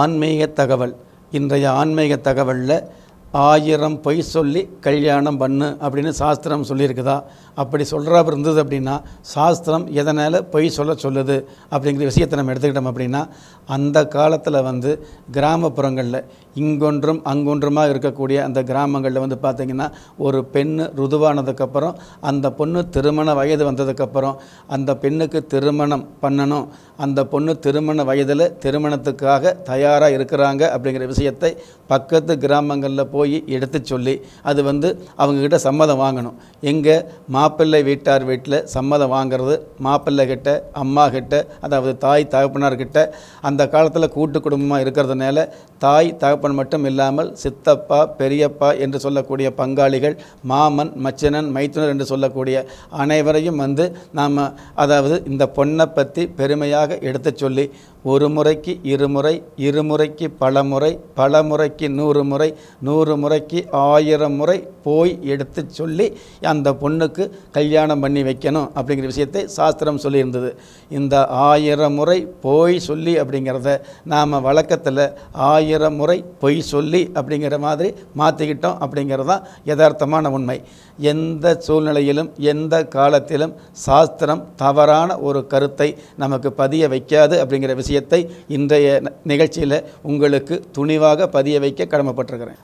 ஆன்மீக தகவல் இன்றைய ஆன்மீக தகவலில் ஆயிரம் பொய் சொல்லி கல்யாணம் பண்ணு அப்படின்னு சாஸ்திரம் சொல்லியிருக்குதா அப்படி சொல்கிறா இருந்தது அப்படின்னா சாஸ்திரம் எதனால் பொய் சொல்ல சொல்லுது அப்படிங்கிற விஷயத்தை நம்ம எடுத்துக்கிட்டோம் அப்படின்னா அந்த காலத்தில் வந்து கிராமப்புறங்களில் இங்கொன்றும் அங்கொன்றுமாக இருக்கக்கூடிய அந்த கிராமங்களில் வந்து பார்த்திங்கன்னா ஒரு பெண் ருதுவானதுக்கப்புறம் அந்த பொண்ணு திருமண வயது வந்ததுக்கப்புறம் அந்த பெண்ணுக்கு திருமணம் பண்ணணும் அந்த பொண்ணு திருமண வயதில் திருமணத்துக்காக தயாராக இருக்கிறாங்க அப்படிங்கிற விஷயத்தை பக்கத்து கிராமங்களில் போய் எடுத்து சொல்லி அது வந்து அவங்கக்கிட்ட சம்மதம் வாங்கணும் எங்கே மாப்பிள்ளை வீட்டார் வீட்டில் சம்மதம் வாங்கிறது மாப்பிள்ளை கிட்ட அம்மா கிட்ட அதாவது தாய் தகப்பனார்கிட்ட அந்த காலத்தில் கூட்டு குடும்பமாக இருக்கிறதுனால தாய் தகப்பன் மட்டும் இல்லாமல் சித்தப்பா பெரியப்பா என்று சொல்லக்கூடிய பங்காளிகள் மாமன் மச்சனன் மைத்துனர் என்று சொல்லக்கூடிய அனைவரையும் வந்து நாம் அதாவது இந்த பொண்ணை பற்றி பெருமையாக முறையாக எடுத்து சொல்லி ஒரு முறைக்கு இருமுறை இருமுறைக்கு பல முறை பல முறைக்கு நூறு முறை நூறு முறைக்கு ஆயிரம் முறை போய் எடுத்து சொல்லி அந்த பொண்ணுக்கு கல்யாணம் பண்ணி வைக்கணும் அப்படிங்கிற விஷயத்தை சாஸ்திரம் சொல்லியிருந்தது இந்த ஆயிரம் முறை போய் சொல்லி அப்படிங்கிறத நாம் வழக்கத்தில் ஆயிரம் முறை பொய் சொல்லி அப்படிங்கிற மாதிரி மாற்றிக்கிட்டோம் அப்படிங்கிறது தான் யதார்த்தமான உண்மை எந்த சூழ்நிலையிலும் எந்த காலத்திலும் சாஸ்திரம் தவறான ஒரு கருத்தை நமக்கு பதிய வைக்காது அப்படிங்கிற விஷயத்தை இன்றைய நிகழ்ச்சியில் உங்களுக்கு துணிவாக பதிய வைக்க கடமைப்பட்டிருக்கிறேன்